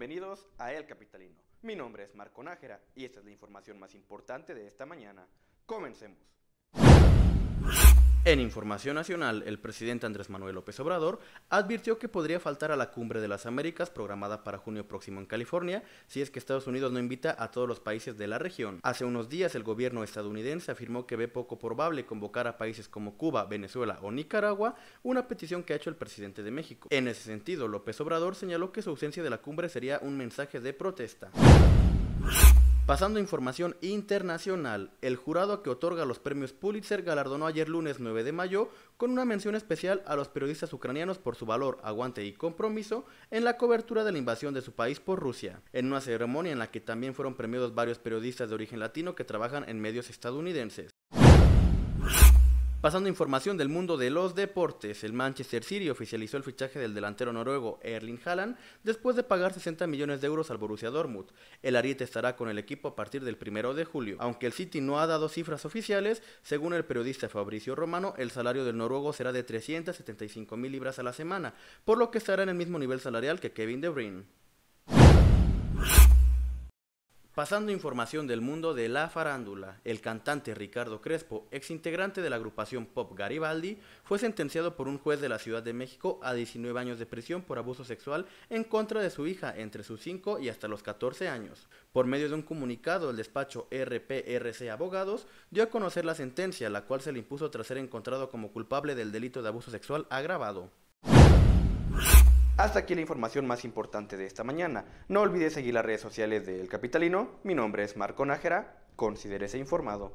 Bienvenidos a El Capitalino. Mi nombre es Marco Nájera y esta es la información más importante de esta mañana. Comencemos. En información nacional, el presidente Andrés Manuel López Obrador advirtió que podría faltar a la Cumbre de las Américas programada para junio próximo en California si es que Estados Unidos no invita a todos los países de la región. Hace unos días el gobierno estadounidense afirmó que ve poco probable convocar a países como Cuba, Venezuela o Nicaragua, una petición que ha hecho el presidente de México. En ese sentido, López Obrador señaló que su ausencia de la cumbre sería un mensaje de protesta. Pasando a información internacional, el jurado que otorga los premios Pulitzer galardonó ayer lunes 9 de mayo con una mención especial a los periodistas ucranianos por su valor, aguante y compromiso en la cobertura de la invasión de su país por Rusia, en una ceremonia en la que también fueron premiados varios periodistas de origen latino que trabajan en medios estadounidenses. Pasando a información del mundo de los deportes, el Manchester City oficializó el fichaje del delantero noruego Erling Haaland después de pagar 60 millones de euros al Borussia Dortmund. El ariete estará con el equipo a partir del primero de julio. Aunque el City no ha dado cifras oficiales, según el periodista Fabricio Romano, el salario del noruego será de 375 mil libras a la semana, por lo que estará en el mismo nivel salarial que Kevin De Bruyne. Pasando información del mundo de la farándula, el cantante Ricardo Crespo, ex integrante de la agrupación Pop Garibaldi, fue sentenciado por un juez de la Ciudad de México a 19 años de prisión por abuso sexual en contra de su hija entre sus 5 y hasta los 14 años. Por medio de un comunicado, el despacho RPRC Abogados dio a conocer la sentencia, la cual se le impuso tras ser encontrado como culpable del delito de abuso sexual agravado. Hasta aquí la información más importante de esta mañana. No olvides seguir las redes sociales de El Capitalino. Mi nombre es Marco Nájera. Considérese informado.